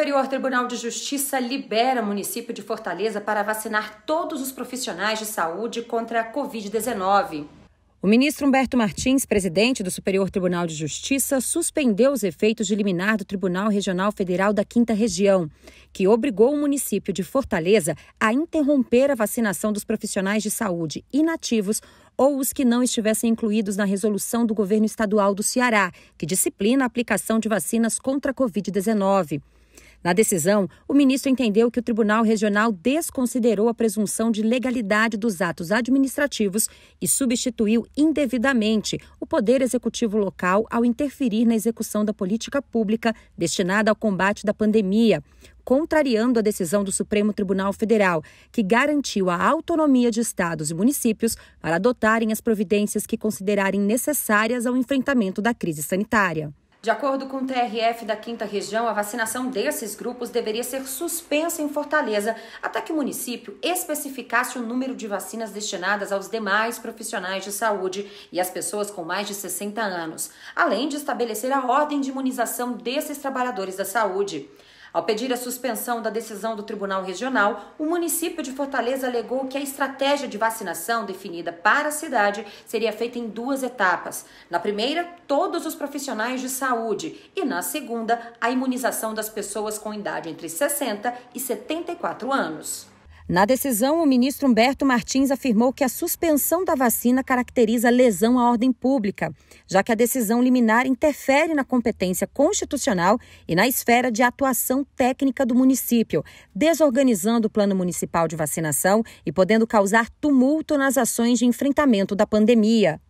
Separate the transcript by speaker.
Speaker 1: Superior Tribunal de Justiça libera município de Fortaleza para vacinar todos os profissionais de saúde contra a Covid-19. O ministro Humberto Martins, presidente do Superior Tribunal de Justiça, suspendeu os efeitos de liminar do Tribunal Regional Federal da Quinta Região, que obrigou o município de Fortaleza a interromper a vacinação dos profissionais de saúde inativos ou os que não estivessem incluídos na resolução do governo estadual do Ceará, que disciplina a aplicação de vacinas contra a Covid-19. Na decisão, o ministro entendeu que o Tribunal Regional desconsiderou a presunção de legalidade dos atos administrativos e substituiu indevidamente o Poder Executivo local ao interferir na execução da política pública destinada ao combate da pandemia, contrariando a decisão do Supremo Tribunal Federal, que garantiu a autonomia de estados e municípios para adotarem as providências que considerarem necessárias ao enfrentamento da crise sanitária. De acordo com o TRF da Quinta Região, a vacinação desses grupos deveria ser suspensa em Fortaleza até que o município especificasse o número de vacinas destinadas aos demais profissionais de saúde e às pessoas com mais de 60 anos, além de estabelecer a ordem de imunização desses trabalhadores da saúde. Ao pedir a suspensão da decisão do Tribunal Regional, o município de Fortaleza alegou que a estratégia de vacinação definida para a cidade seria feita em duas etapas. Na primeira, todos os profissionais de saúde e na segunda, a imunização das pessoas com idade entre 60 e 74 anos. Na decisão, o ministro Humberto Martins afirmou que a suspensão da vacina caracteriza lesão à ordem pública, já que a decisão liminar interfere na competência constitucional e na esfera de atuação técnica do município, desorganizando o plano municipal de vacinação e podendo causar tumulto nas ações de enfrentamento da pandemia.